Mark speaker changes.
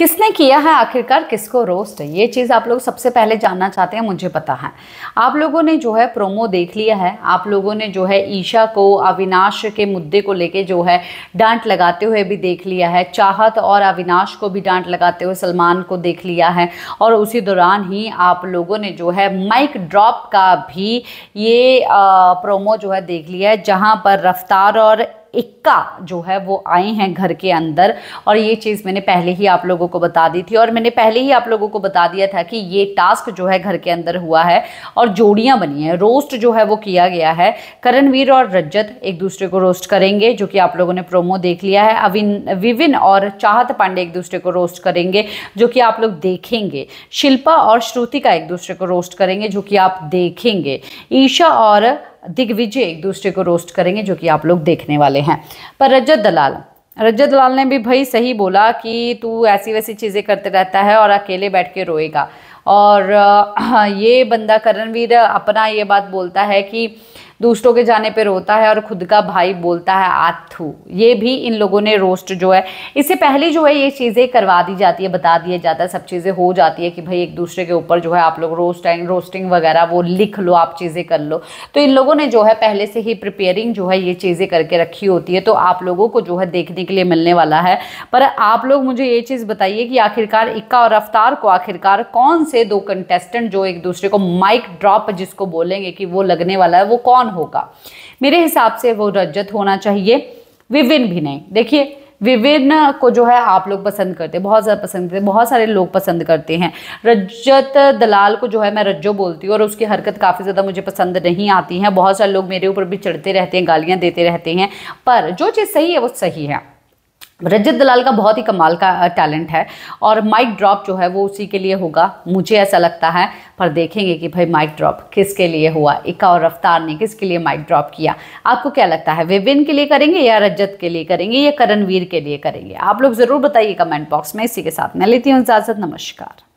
Speaker 1: किसने किया है आखिरकार किसको रोस्ट ये चीज़ आप लोग सबसे पहले जानना चाहते हैं मुझे पता है आप लोगों ने जो है प्रोमो देख लिया है आप लोगों ने जो है ईशा को अविनाश के मुद्दे को लेके जो है डांट लगाते हुए भी देख लिया है चाहत और अविनाश को भी डांट लगाते हुए सलमान को देख लिया है और उसी दौरान ही आप लोगों ने जो है माइक ड्रॉप का भी ये आ, प्रोमो जो है देख लिया है जहाँ पर रफ्तार और इक्का जो है वो आए हैं घर के अंदर और ये चीज़ मैंने पहले ही आप लोगों को बता दी थी और मैंने पहले ही आप लोगों को बता दिया था कि ये टास्क जो है घर के अंदर हुआ है और जोड़ियाँ बनी हैं रोस्ट जो है वो किया गया है करणवीर और रजत एक दूसरे को रोस्ट करेंगे जो कि आप लोगों ने प्रोमो देख लिया है अविन विविन और चाहत पांडे एक दूसरे को रोस्ट करेंगे जो कि आप लोग देखेंगे शिल्पा और श्रुति का एक दूसरे को रोस्ट करेंगे जो कि आप देखेंगे ईशा और दिग्विजय एक दूसरे को रोस्ट करेंगे जो कि आप लोग देखने वाले हैं पर रजत दलाल रजत दलाल ने भी भाई सही बोला कि तू ऐसी वैसी चीज़ें करते रहता है और अकेले बैठ के रोएगा और ये बंदा करणवीर अपना ये बात बोलता है कि दूसरों के जाने पर रोता है और खुद का भाई बोलता है आथू ये भी इन लोगों ने रोस्ट जो है इससे पहले जो है ये चीज़ें करवा दी जाती है बता दिया जाता है सब चीज़ें हो जाती है कि भाई एक दूसरे के ऊपर जो है आप लोग रोस्ट रोस्टिंग वगैरह वो लिख लो आप चीज़ें कर लो तो इन लोगों ने जो है पहले से ही प्रिपेयरिंग जो है ये चीज़ें करके रखी होती है तो आप लोगों को जो है देखने के लिए मिलने वाला है पर आप लोग मुझे ये चीज़ बताइए कि आखिरकार इक्का और रफ्तार को आखिरकार कौन से दो कंटेस्टेंट जो एक दूसरे को माइक ड्रॉप जिसको बोलेंगे कि वो लगने वाला है वो कौन होगा मेरे हिसाब से वो रजत होना चाहिए विभिन्न भी नहीं देखिए विभिन्न को जो है आप लोग पसंद करते हैं बहुत ज़्यादा पसंद करते हैं बहुत सारे लोग पसंद करते हैं रजत दलाल को जो है मैं रज्जो बोलती हूँ और उसकी हरकत काफ़ी ज़्यादा मुझे पसंद नहीं आती है बहुत सारे लोग मेरे ऊपर भी चढ़ते रहते हैं गालियाँ देते रहते हैं पर जो चीज़ सही है वो सही है रजत दलाल का बहुत ही कमाल का टैलेंट है और माइक ड्रॉप जो है वो उसी के लिए होगा मुझे ऐसा लगता है पर देखेंगे कि भाई माइक ड्रॉप किसके लिए हुआ इका और रफ्तार ने किसके लिए माइक ड्रॉप किया आपको क्या लगता है विविन के लिए करेंगे या रजत के लिए करेंगे या करणवीर के लिए करेंगे आप लोग ज़रूर बताइए कमेंट बॉक्स में इसी के साथ मैं लेती हूँ इजाज़त नमस्कार